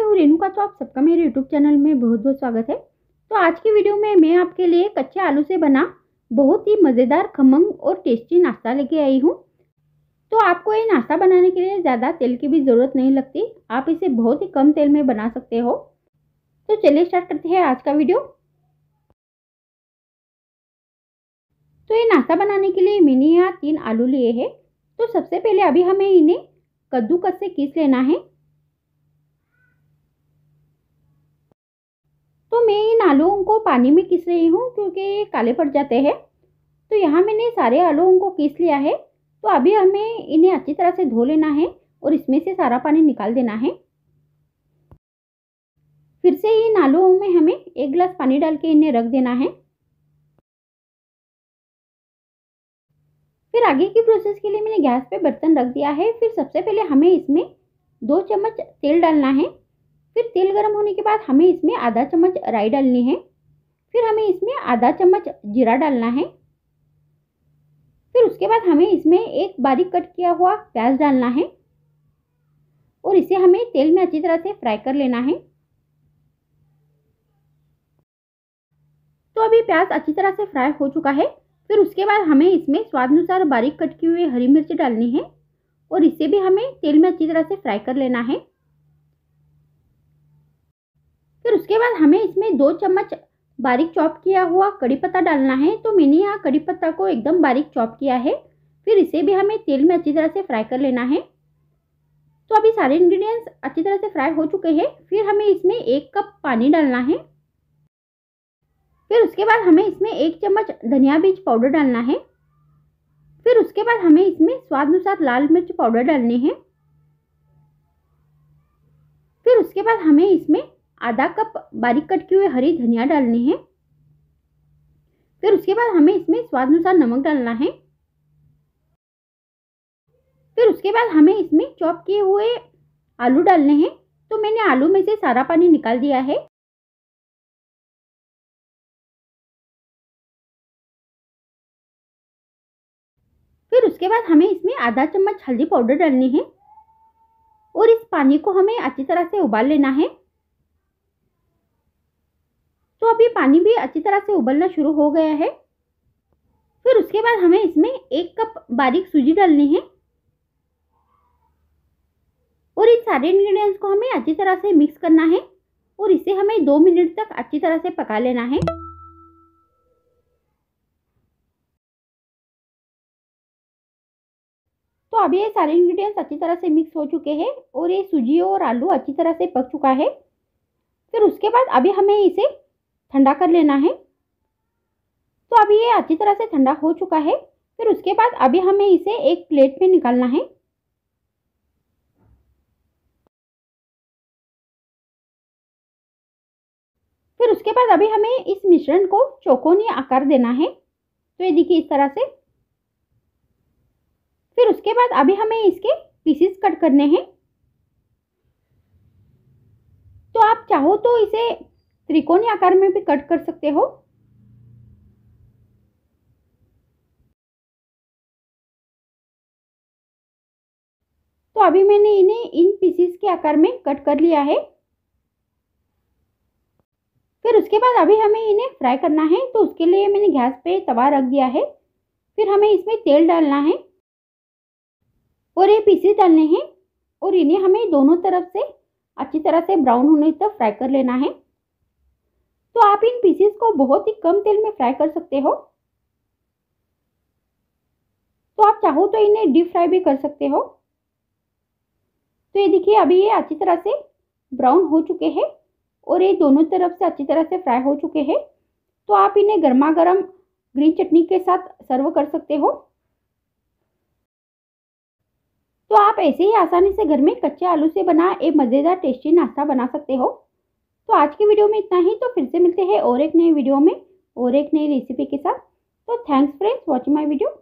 मैं हूँ रेणुका तो आप सबका मेरे यूट्यूब चैनल में बहुत बहुत स्वागत है तो आज की वीडियो में मैं आपके लिए कच्चे आलू से बना बहुत ही मज़ेदार खमंग और टेस्टी नाश्ता लेके आई हूँ तो आपको ये नाश्ता बनाने के लिए ज़्यादा तेल की भी ज़रूरत नहीं लगती आप इसे बहुत ही कम तेल में बना सकते हो तो चलिए स्टार्ट करते हैं आज का वीडियो तो ये नाश्ता बनाने के लिए मैंने यहाँ तीन आलू लिए हैं तो सबसे पहले अभी हमें इन्हें कद्दूकस से किस लेना है तो मैं इन आलूओं को पानी में किस रही हूँ क्योंकि ये काले पड़ जाते हैं तो यहाँ मैंने सारे आलूओं को किस लिया है तो अभी हमें इन्हें अच्छी तरह से धो लेना है और इसमें से सारा पानी निकाल देना है फिर से इन आलूओं में हमें एक गिलास पानी डाल के इन्हें रख देना है फिर आगे की प्रोसेस के लिए मैंने गैस पे बर्तन रख दिया है फिर सबसे पहले हमें इसमें दो चम्मच तेल डालना है फिर तेल गर्म होने के बाद हमें इसमें आधा चम्मच राई डालनी है फिर हमें इसमें आधा चम्मच जीरा डालना है फिर उसके बाद हमें इसमें एक बारीक कट किया हुआ प्याज डालना है और इसे हमें तेल में अच्छी तरह से फ्राई कर लेना है तो अभी प्याज अच्छी तरह से फ्राई हो चुका है फिर उसके बाद हमें इसमें स्वाद अनुसार बारीक कट की हुई हरी मिर्ची डालनी है और इसे भी हमें तेल में अच्छी तरह से फ्राई कर लेना है उसके बाद हमें इसमें दो चम्मच बारीक चॉप किया हुआ कड़ी पत्ता डालना है तो मैंने यहाँ कड़ी पत्ता को एकदम बारीक चॉप किया है फिर इसे भी हमें तेल में अच्छी तरह से फ्राई कर लेना है तो अभी सारे इंग्रेडिएंट्स अच्छी तरह से फ्राई हो चुके हैं फिर हमें इसमें एक कप पानी डालना है फिर उसके बाद हमें इसमें एक चम्मच धनिया बीज पाउडर डालना है फिर उसके बाद हमें इसमें स्वाद अनुसार लाल मिर्च पाउडर डालने हैं फिर उसके बाद हमें इसमें आधा कप बारीक कट किए हुए हरी धनिया डालनी है फिर उसके बाद हमें इसमें स्वाद अनुसार नमक डालना है फिर उसके बाद हमें इसमें चॉप किए हुए आलू डालने हैं तो मैंने आलू में से सारा पानी निकाल दिया है फिर उसके बाद हमें इसमें आधा चम्मच हल्दी पाउडर डालनी है और इस पानी को हमें अच्छी तरह से उबाल लेना है तो अभी पानी भी अच्छी तरह से उबलना शुरू हो गया है फिर उसके बाद हमें इसमें एक कप बारीक सूजी डालनी है और इन सारे इन्ग्रीडियंट्स को हमें अच्छी तरह से मिक्स करना है और इसे हमें दो मिनट तक अच्छी तरह से पका लेना है तो अभी ये सारे इंग्रेडिएंट्स अच्छी तरह से मिक्स हो चुके हैं और ये सूजी और आलू अच्छी तरह से पक चुका है फिर उसके बाद अभी हमें इसे ठंडा कर लेना है तो अभी ये अच्छी तरह से ठंडा हो चुका है फिर उसके बाद अभी हमें इसे एक प्लेट में निकालना है फिर उसके बाद अभी हमें इस मिश्रण को चौकोनी आकार देना है तो ये देखिए इस तरह से फिर उसके बाद अभी हमें इसके पीसेस कट करने हैं तो आप चाहो तो इसे त्रिकोणी आकार में भी कट कर सकते हो तो अभी मैंने इन्हें इन पीसीस के आकार में कट कर लिया है फिर उसके बाद अभी हमें इन्हें फ्राई करना है तो उसके लिए मैंने गैस पे तवा रख दिया है फिर हमें इसमें तेल डालना है और ये पीसेस डालने हैं और इन्हें हमें दोनों तरफ से अच्छी तरह से ब्राउन होने तक फ्राई कर लेना है तो आप इन पीसेस को बहुत ही कम तेल में फ्राई कर सकते हो तो आप चाहो तो इन्हें डीप फ्राई भी कर सकते हो तो ये देखिए अभी ये अच्छी तरह से ब्राउन हो चुके हैं और ये दोनों तरफ से अच्छी तरह से फ्राई हो चुके हैं तो आप इन्हें गर्मा गर्म ग्रीन चटनी के साथ सर्व कर सकते हो तो आप ऐसे ही आसानी से घर में कच्चे आलू से बना एक मज़ेदार टेस्टी नाश्ता बना सकते हो तो आज के वीडियो में इतना ही तो फिर से मिलते हैं और एक नए वीडियो में और एक नई रेसिपी के साथ तो thanks friends watching my video